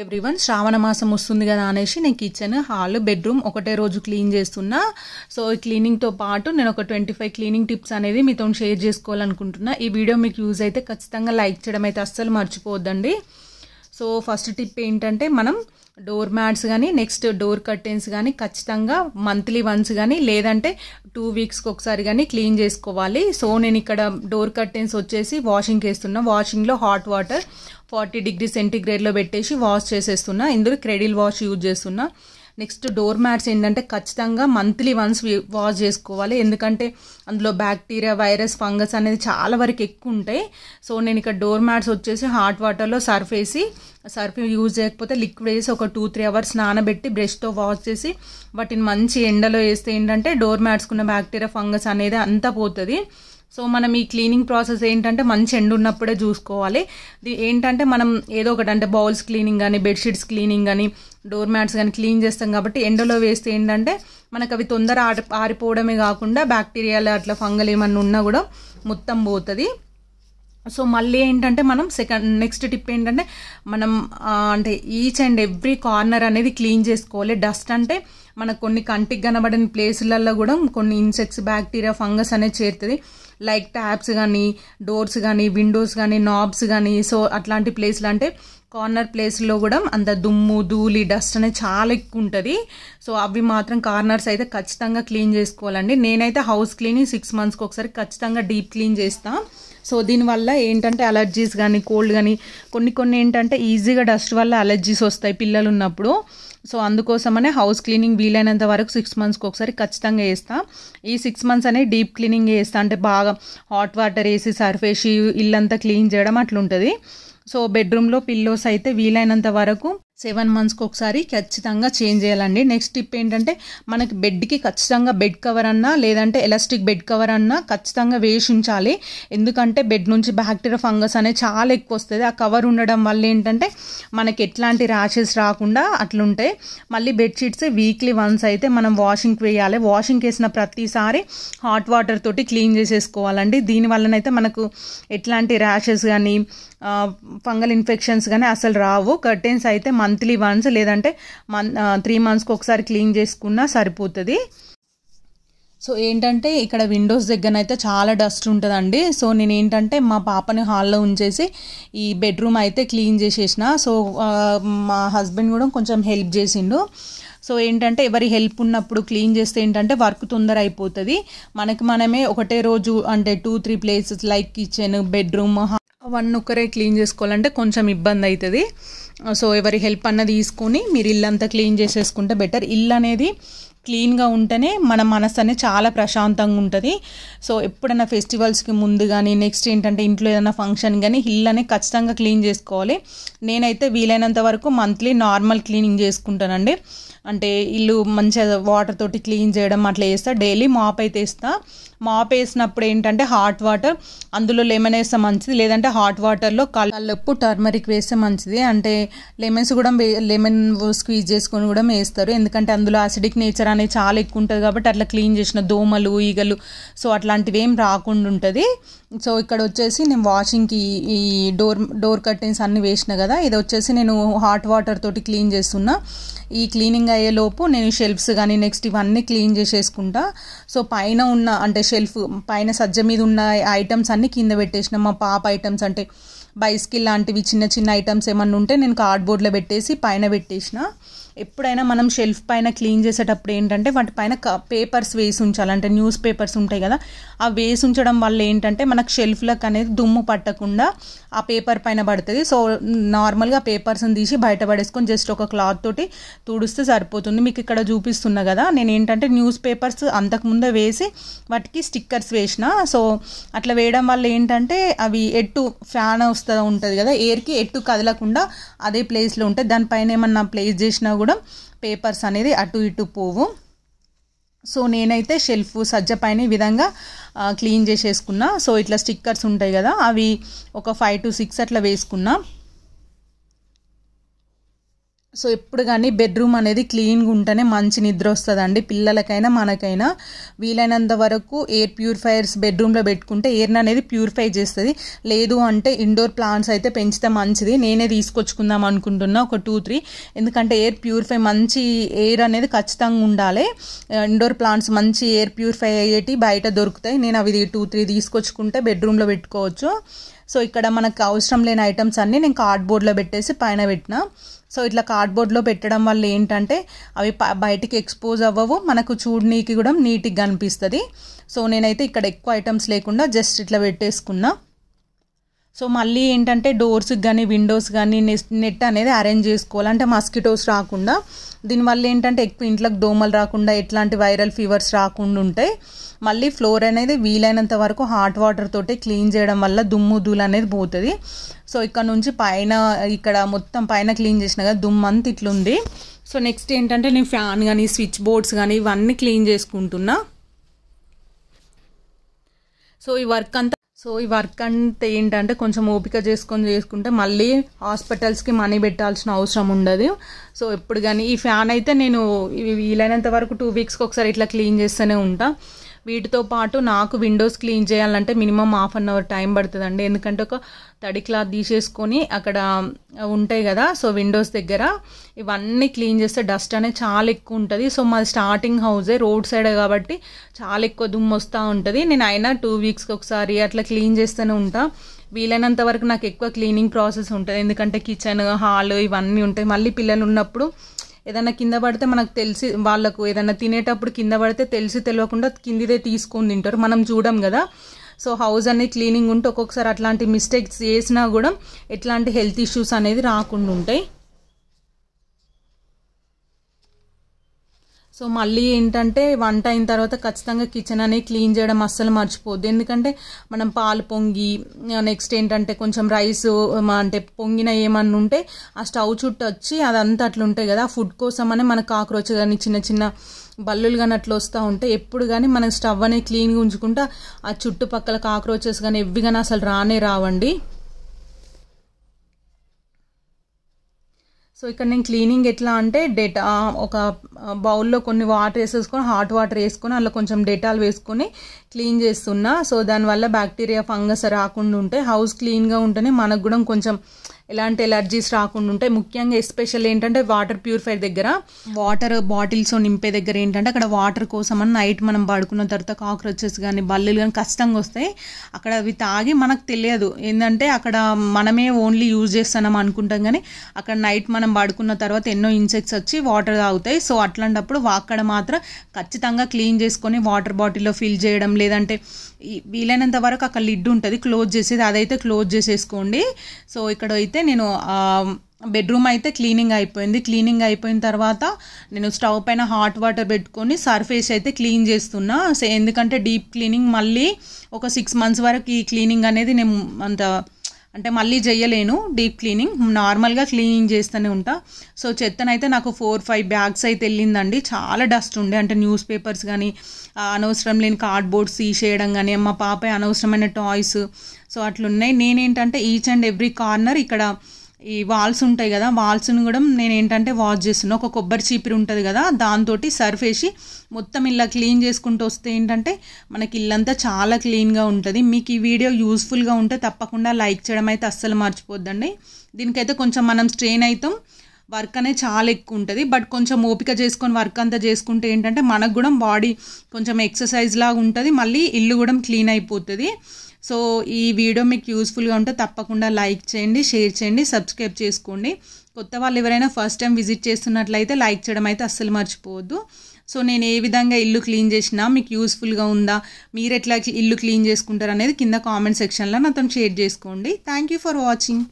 everyone శ్రావణ మాసం వస్తుంది కదా అనేసి నేను కిచెన్ హాల్ బెడ్రూమ్ ఒకటే రోజు క్లీన్ చేస్తున్నా సో ఈ క్లీనింగ్తో పాటు నేను ఒక ట్వంటీ ఫైవ్ క్లీనింగ్ టిప్స్ అనేది మీతో షేర్ చేసుకోవాలనుకుంటున్నా ఈ వీడియో మీకు యూజ్ అయితే ఖచ్చితంగా లైక్ చేయడం అయితే అస్సలు మర్చిపోవద్దండి సో ఫస్ట్ టిప్ ఏంటంటే మనం డోర్ మ్యాట్స్ కానీ నెక్స్ట్ డోర్ కర్టెన్స్ కానీ ఖచ్చితంగా మంత్లీ వన్స్ కానీ లేదంటే టూ వీక్స్కి ఒకసారి కానీ క్లీన్ చేసుకోవాలి సో నేను ఇక్కడ డోర్ కర్టెన్స్ వచ్చేసి వాషింగ్ చేస్తున్నా వాషింగ్లో హాట్ వాటర్ ఫార్టీ డిగ్రీ సెంటీగ్రేడ్లో పెట్టేసి వాష్ చేసేస్తున్నా ఇందులో క్రెడిల్ వాష్ యూజ్ చేస్తున్నా నెక్స్ట్ డోర్ మ్యాట్స్ ఏంటంటే ఖచ్చితంగా మంత్లీ వన్స్ వాష్ చేసుకోవాలి ఎందుకంటే అందులో బ్యాక్టీరియా వైరస్ ఫంగస్ అనేది చాలా వరకు ఎక్కువ ఉంటాయి సో నేను ఇక్కడ డోర్ మ్యాట్స్ వచ్చేసి హాట్ వాటర్లో సర్ఫ్ వేసి సర్ఫ్ యూజ్ చేయకపోతే లిక్విడ్ వేసి ఒక టూ త్రీ అవర్స్ నానబెట్టి బ్రష్తో వాష్ చేసి వాటిని మంచి ఎండలో వేస్తే ఏంటంటే డోర్ మ్యాట్స్కున్న బ్యాక్టీరియా ఫంగస్ అనేది అంతా పోతుంది సో మనం ఈ క్లీనింగ్ ప్రాసెస్ ఏంటంటే మంచి ఎండు ఉన్నప్పుడే చూసుకోవాలి ఏంటంటే మనం ఏదో ఒకటి అంటే బౌల్స్ క్లీనింగ్ కానీ బెడ్షీట్స్ క్లీనింగ్ కానీ డోర్ మ్యాట్స్ కానీ క్లీన్ చేస్తాం కాబట్టి ఎండలో వేస్తే ఏంటంటే మనకు అవి తొందర ఆరి ఆరిపోవడమే కాకుండా బ్యాక్టీరియాలు అట్లా ఫంగల్ ఏమన్నా ఉన్నా కూడా మొత్తం పోతుంది సో మళ్ళీ ఏంటంటే మనం సెకండ్ నెక్స్ట్ టిప్ ఏంటంటే మనం అంటే ఈచ్ అండ్ ఎవ్రీ కార్నర్ అనేది క్లీన్ చేసుకోవాలి డస్ట్ అంటే మనకు కొన్ని కంటికి కనబడని ప్లేసులలో కూడా కొన్ని ఇన్సెక్ట్స్ బ్యాక్టీరియా ఫంగస్ అనేది చేరుతుంది లైక్ ట్యాప్స్ కానీ డోర్స్ కానీ విండోస్ కానీ నాబ్స్ కానీ సో అట్లాంటి ప్లేస్లు అంటే కార్నర్ ప్లేస్లో కూడా అంత దుమ్ము ధూళి డస్ట్ అనేది చాలా ఎక్కువ ఉంటుంది సో అవి మాత్రం కార్నర్స్ అయితే ఖచ్చితంగా క్లీన్ చేసుకోవాలండి నేనైతే హౌస్ క్లీనింగ్ సిక్స్ మంత్స్కి ఒకసారి ఖచ్చితంగా డీప్ క్లీన్ చేస్తాను సో దీనివల్ల ఏంటంటే అలర్జీస్ కానీ కోల్డ్ కానీ కొన్ని కొన్ని ఏంటంటే ఈజీగా డస్ట్ వల్ల అలర్జీస్ వస్తాయి పిల్లలు ఉన్నప్పుడు సో అందుకోసమనే హౌస్ క్లీనింగ్ వీలైనంత వరకు సిక్స్ మంత్స్కి ఒకసారి ఖచ్చితంగా వేస్తా ఈ సిక్స్ మంత్స్ అనేది డీప్ క్లీనింగ్ వేస్తా అంటే బాగా హాట్ వాటర్ వేసి సర్ఫేసి ఇల్లంతా క్లీన్ చేయడం అట్లుంటుంది సో బెడ్రూమ్లో పిల్లోస్ అయితే వీలైనంత వరకు సెవెన్ మంత్స్కి ఒకసారి ఖచ్చితంగా చేంజ్ చేయాలండి నెక్స్ట్ టిప్ ఏంటంటే మనకి బెడ్కి ఖచ్చితంగా బెడ్ కవర్ అన్నా లేదంటే ఎలాస్టిక్ బెడ్ కవర్ అన్నా ఖచ్చితంగా వేషించాలి ఎందుకంటే బెడ్ నుంచి బ్యాక్టీరియా ఫంగస్ అనేది చాలా ఎక్కువ వస్తుంది ఆ కవర్ ఉండడం వల్ల ఏంటంటే మనకి ఎట్లాంటి ర్యాషెస్ రాకుండా అట్లుంటాయి మళ్ళీ బెడ్షీట్స్ వీక్లీ వన్స్ అయితే మనం వాషింగ్కి వేయాలి వాషింగ్కి వేసిన ప్రతిసారి హాట్ వాటర్ తోటి క్లీన్ చేసేసుకోవాలండి దీనివల్లనైతే మనకు ఎట్లాంటి ర్యాషెస్ కానీ ఫంగల్ ఇన్ఫెక్షన్స్ కానీ అసలు రావు కర్టెన్స్ అయితే మన మంత్లీ వన్స్ లేదంటే మన్ త్రీ మంత్స్కి ఒకసారి క్లీన్ చేసుకున్నా సరిపోతుంది సో ఏంటంటే ఇక్కడ విండోస్ దగ్గర అయితే చాలా డస్ట్ ఉంటుందండి సో నేను ఏంటంటే మా పాపని హాల్లో ఉంచేసి ఈ బెడ్రూమ్ అయితే క్లీన్ చేసేసిన సో మా హస్బెండ్ కూడా కొంచెం హెల్ప్ చేసిండు సో ఏంటంటే ఎవరి హెల్ప్ ఉన్నప్పుడు క్లీన్ చేస్తే ఏంటంటే వర్క్ తొందర అయిపోతుంది మనకి మనమే ఒకటే రోజు అంటే two three places like kitchen bedroom అవన్నీ ఒకరే క్లీన్ చేసుకోవాలంటే కొంచెం ఇబ్బంది అవుతుంది సో ఎవరి హెల్ప్ అన్న తీసుకొని మీరు ఇల్లంతా క్లీన్ చేసేసుకుంటే బెటర్ ఇల్లు అనేది క్లీన్గా ఉంటేనే మన మనసు అనేది చాలా ప్రశాంతంగా ఉంటుంది సో ఎప్పుడైనా ఫెస్టివల్స్కి ముందు కానీ నెక్స్ట్ ఏంటంటే ఇంట్లో ఏదైనా ఫంక్షన్ కానీ హిల్ అనేది ఖచ్చితంగా క్లీన్ చేసుకోవాలి నేనైతే వీలైనంత వరకు మంత్లీ నార్మల్ క్లీనింగ్ చేసుకుంటానండి అంటే ఇల్లు మంచిగా వాటర్ తోటి క్లీన్ చేయడం అట్లా వేస్తా డైలీ మాప్ అయితే ఇస్తా మాప్ వేసినప్పుడు ఏంటంటే హాట్ వాటర్ అందులో లెమన్ వేస్తే మంచిది లేదంటే హాట్ వాటర్లో కళ్ళప్పు టర్మరిక్ వేస్తే మంచిది అంటే లెమన్స్ కూడా లెమన్ స్క్వీజ్ చేసుకొని కూడా వేస్తారు ఎందుకంటే అందులో అసిడిక్ నేచర్ అనేది చాలా ఎక్కువ ఉంటుంది కాబట్టి అట్లా క్లీన్ చేసిన దోమలు ఈగలు సో అట్లాంటివి ఏం రాకుండా ఉంటుంది సో ఇక్కడ వచ్చేసి నేను వాషింగ్కి ఈ డోర్ డోర్ కర్టెన్స్ అన్ని వేసిన కదా ఇది వచ్చేసి నేను హాట్ వాటర్ తోటి క్లీన్ చేస్తున్నా ఈ క్లీనింగ్ అయ్యేలోపు నేను షెల్ఫ్స్ కానీ నెక్స్ట్ ఇవన్నీ క్లీన్ చేసేసుకుంటా సో పైన ఉన్న అంటే షెల్ఫ్ పైన సజ్జ మీద ఉన్న ఐటమ్స్ అన్నీ కింద పెట్టేసిన మా పాప ఐటమ్స్ అంటే బైస్కిల్ లాంటివి చిన్న చిన్న ఐటమ్స్ ఏమన్నా ఉంటే నేను కార్డ్బోర్డ్లో పెట్టేసి పైన పెట్టేసిన ఎప్పుడైనా మనం షెల్ఫ్ పైన క్లీన్ చేసేటప్పుడు ఏంటంటే వాటి పైన పేపర్స్ వేసి ఉంచాలి అంటే న్యూస్ పేపర్స్ ఉంటాయి కదా ఆ వేసి ఉంచడం వల్ల ఏంటంటే మనకు షెల్ఫ్లకు అనేది దుమ్ము పట్టకుండా ఆ పేపర్ పైన పడుతుంది సో నార్మల్గా పేపర్స్ని తీసి బయట పడేసుకొని జస్ట్ ఒక క్లాత్ తోటి తుడిస్తే సరిపోతుంది మీకు ఇక్కడ చూపిస్తున్నా కదా నేను ఏంటంటే న్యూస్ పేపర్స్ అంతకుముందే వేసి వాటికి స్టిక్కర్స్ వేసిన సో అట్లా వేయడం వల్ల ఏంటంటే అవి ఎట్టు ఫ్యాన్ వస్తూ ఉంటుంది కదా ఎయిర్కి ఎటు కదలకుండా అదే ప్లేస్లో ఉంటుంది దానిపైన ఏమన్నా ప్లేస్ చేసినా కూడా పేపర్స్ అనేది అటు ఇటు పోవు సో నేనైతే షెల్ఫ్ సజ్జ పైన ఈ విధంగా క్లీన్ చేసేసుకున్నా సో ఇట్లా స్టిక్కర్స్ ఉంటాయి కదా అవి ఒక ఫైవ్ టు సిక్స్ అట్లా వేసుకున్నా సో ఎప్పుడు కానీ బెడ్రూమ్ అనేది క్లీన్గా ఉంటేనే మంచి నిద్ర వస్తుందండి పిల్లలకైనా మనకైనా వీలైనంత వరకు ఎయిర్ ప్యూరిఫైయర్స్ బెడ్రూమ్లో పెట్టుకుంటే ఎయిర్ని అనేది ప్యూరిఫై చేస్తుంది లేదు అంటే ఇండోర్ ప్లాంట్స్ అయితే పెంచితే మంచిది నేనే తీసుకొచ్చుకుందాం అనుకుంటున్నా ఒక టూ త్రీ ఎందుకంటే ఎయిర్ ప్యూరిఫై మంచి ఎయిర్ అనేది ఖచ్చితంగా ఉండాలి ఇండోర్ ప్లాంట్స్ మంచి ఎయిర్ ప్యూరిఫై అయ్యేటి బయట దొరుకుతాయి నేను అవి టూ త్రీ తీసుకొచ్చుకుంటే బెడ్రూమ్లో పెట్టుకోవచ్చు సో ఇక్కడ మనకు అవసరం లేని ఐటమ్స్ అన్నీ నేను కార్డ్బోర్డ్లో పెట్టేసి పైన పెట్టిన సో ఇట్లా కార్డ్బోర్డ్లో పెట్టడం వల్ల ఏంటంటే అవి బయటికి ఎక్స్పోజ్ అవ్వవు మనకు చూడనీకి కూడా నీట్గా కనిపిస్తుంది సో నేనైతే ఇక్కడ ఎక్కువ ఐటమ్స్ లేకుండా జస్ట్ ఇట్లా పెట్టేసుకున్నా సో మళ్ళీ ఏంటంటే డోర్స్ కానీ విండోస్ కానీ నెట్ అనేది అరేంజ్ చేసుకోవాలి అంటే మస్కిటోస్ రాకుండా దీనివల్ల ఏంటంటే ఎక్కువ ఇంట్లోకి దోమలు రాకుండా ఎట్లాంటి వైరల్ ఫీవర్స్ రాకుండా ఉంటాయి మళ్ళీ ఫ్లోర్ అనేది వీలైనంత వరకు హాట్ వాటర్ తోటే క్లీన్ చేయడం వల్ల దుమ్ము ధూళి అనేది పోతుంది సో ఇక్కడ నుంచి పైన ఇక్కడ మొత్తం పైన క్లీన్ చేసిన కదా దుమ్ము అంత ఇట్లుంది సో నెక్స్ట్ ఏంటంటే నేను ఫ్యాన్ కానీ స్విచ్ బోర్డ్స్ కానీ ఇవన్నీ క్లీన్ చేసుకుంటున్నా సో ఈ వర్క్ అంతా సో ఈ వర్క్ అంటే ఏంటంటే కొంచెం ఓపిక చేసుకొని చేసుకుంటే మళ్ళీ హాస్పిటల్స్కి మనీ పెట్టాల్సిన అవసరం ఉండదు సో ఎప్పుడు కానీ ఈ ఫ్యాన్ అయితే నేను వీలైనంత వరకు టూ వీక్స్కి ఒకసారి ఇట్లా క్లీన్ చేస్తూనే ఉంటాను వీటితో పాటు నాకు విండోస్ క్లీన్ చేయాలంటే minimum half an hour time పడుతుందండి ఎందుకంటే ఒక తడి క్లాత్ తీసేసుకొని అక్కడ ఉంటాయి కదా సో విండోస్ దగ్గర ఇవన్నీ క్లీన్ చేస్తే డస్ట్ అనేది చాలా ఎక్కువ ఉంటుంది సో మాది స్టార్టింగ్ హౌజే రోడ్ సైడ్ కాబట్టి చాలా ఎక్కువ దుమ్ము వస్తూ ఉంటుంది నేను అయినా టూ వీక్స్కి ఒకసారి అట్లా క్లీన్ చేస్తూనే ఉంటా వీలైనంత వరకు నాకు ఎక్కువ క్లీనింగ్ ప్రాసెస్ ఉంటుంది ఎందుకంటే కిచెన్ హాల్ ఇవన్నీ ఉంటాయి మళ్ళీ పిల్లలు ఉన్నప్పుడు ఏదైనా కింద పడితే మనకు తెలిసి వాళ్ళకు ఏదైనా తినేటప్పుడు కింద పడితే తెలిసి తెలియకుండా కిందిదే తీసుకొని తింటారు మనం చూడం కదా సో హౌస్ అనేది క్లీనింగ్ ఉంటే ఒక్కొక్కసారి అట్లాంటి మిస్టేక్స్ చేసినా కూడా ఎట్లాంటి హెల్త్ ఇష్యూస్ అనేది రాకుండా ఉంటాయి సో మళ్ళీ ఏంటంటే వంట అయిన తర్వాత ఖచ్చితంగా కిచెన్ అనేది క్లీన్ చేయడం అస్సలు మర్చిపోద్దు ఎందుకంటే మనం పాలు పొంగి నెక్స్ట్ ఏంటంటే కొంచెం రైస్ అంటే పొంగిన ఏమన్నా ఉంటే ఆ స్టవ్ చుట్టూ వచ్చి అదంతా అట్లా ఉంటాయి కదా ఫుడ్ కోసం అనే మన కాక్రోచ్ కానీ చిన్న చిన్న బల్లులు కానీ అట్లా వస్తూ ఉంటే ఎప్పుడు కానీ మనం స్టవ్ అనేది క్లీన్గా ఉంచుకుంటా ఆ చుట్టుపక్కల కాక్రోచెస్ కానీ ఎవ్వి కానీ అసలు రానే రావండి సో ఇక్కడ నేను క్లీనింగ్ ఎట్లా అంటే డెటా ఒక బౌల్లో కొన్ని వాటర్ వేసేసుకొని హాట్ వాటర్ వేసుకొని అందులో కొంచెం డెటాల్ వేసుకొని క్లీన్ చేస్తున్నా సో దానివల్ల బ్యాక్టీరియా ఫంగస్ రాకుండా ఉంటే హౌస్ క్లీన్గా ఉంటేనే మనకు కూడా కొంచెం ఎలాంటి ఎలర్జీస్ రాకుండా ఉంటాయి ముఖ్యంగా ఎస్పెషల్ ఏంటంటే వాటర్ ప్యూరిఫైర్ దగ్గర వాటర్ బాటిల్స్ నింపే దగ్గర ఏంటంటే అక్కడ వాటర్ కోసం అని నైట్ మనం పడుకున్న తర్వాత కాక్రోచెస్ కానీ బల్లులు కానీ కష్టంగా వస్తాయి అక్కడ అవి తాగి మనకు తెలియదు ఏంటంటే అక్కడ మనమే ఓన్లీ యూజ్ చేస్తున్నాం అనుకుంటాం కానీ అక్కడ నైట్ మనం పడుకున్న తర్వాత ఎన్నో ఇన్సెక్ట్స్ వచ్చి వాటర్ తాగుతాయి సో అట్లాంటప్పుడు అక్కడ మాత్రం ఖచ్చితంగా క్లీన్ చేసుకొని వాటర్ బాటిల్లో ఫిల్ చేయడం లేదంటే వీలైనంత వరకు అక్కడ లిడ్ ఉంటుంది క్లోజ్ చేసేది అదైతే క్లోజ్ చేసేసుకోండి సో ఇక్కడ అయితే నేను బెడ్రూమ్ అయితే క్లీనింగ్ అయిపోయింది క్లీనింగ్ అయిపోయిన తర్వాత నేను స్టవ్ పైన హాట్ వాటర్ పెట్టుకొని సర్ఫేస్ అయితే క్లీన్ చేస్తున్నా ఎందుకంటే డీప్ క్లీనింగ్ మళ్ళీ ఒక సిక్స్ మంత్స్ వరకు ఈ క్లీనింగ్ అనేది నేను అంత అంటే మళ్ళీ చేయలేను డీప్ క్లీనింగ్ నార్మల్గా క్లీనింగ్ చేస్తూనే ఉంటా సో చెత్తనైతే నాకు ఫోర్ ఫైవ్ బ్యాగ్స్ అయితే వెళ్ళిందండి చాలా డస్ట్ ఉండే అంటే న్యూస్ పేపర్స్ కానీ అనవసరం లేని కార్డ్బోర్డ్స్ తీసేయడం కానీ మా పాప అనవసరమైన టాయ్స్ సో అట్లున్నాయి నేనేంటంటే ఈచ్ అండ్ ఎవ్రీ కార్నర్ ఇక్కడ ఈ వాల్స్ ఉంటాయి కదా వాల్స్ను కూడా నేను ఏంటంటే వాష్ చేస్తున్నాను ఒక కొబ్బరి చీపిరి ఉంటుంది కదా దాంతో సర్ఫ్ వేసి మొత్తం ఇలా క్లీన్ చేసుకుంటూ వస్తే ఏంటంటే మనకి ఇల్లంతా చాలా క్లీన్గా ఉంటుంది మీకు ఈ వీడియో యూస్ఫుల్గా ఉంటే తప్పకుండా లైక్ చేయడం అయితే అస్సలు మర్చిపోద్దండి దీనికైతే కొంచెం మనం స్ట్రెయిన్ అవుతాం వర్క్ అనేది చాలా ఎక్కువ ఉంటుంది బట్ కొంచెం ఓపిక చేసుకొని వర్క్ అంతా చేసుకుంటే ఏంటంటే మనకు కూడా బాడీ కొంచెం ఎక్సర్సైజ్ లాగా ఉంటుంది మళ్ళీ ఇల్లు కూడా క్లీన్ అయిపోతుంది సో ఈ వీడియో మీకు యూస్ఫుల్గా ఉంటే తప్పకుండా లైక్ చేయండి షేర్ చేయండి సబ్స్క్రైబ్ చేసుకోండి కొత్త వాళ్ళు ఎవరైనా ఫస్ట్ టైం విజిట్ చేస్తున్నట్లయితే లైక్ చేయడం అయితే అస్సలు మర్చిపోవద్దు సో నేను ఏ విధంగా ఇల్లు క్లీన్ చేసినా మీకు యూస్ఫుల్గా ఉందా మీరు ఎట్లా ఇల్లు క్లీన్ చేసుకుంటారు అనేది కింద కామెంట్ సెక్షన్లో నాతో షేర్ చేసుకోండి థ్యాంక్ యూ ఫర్ వాచింగ్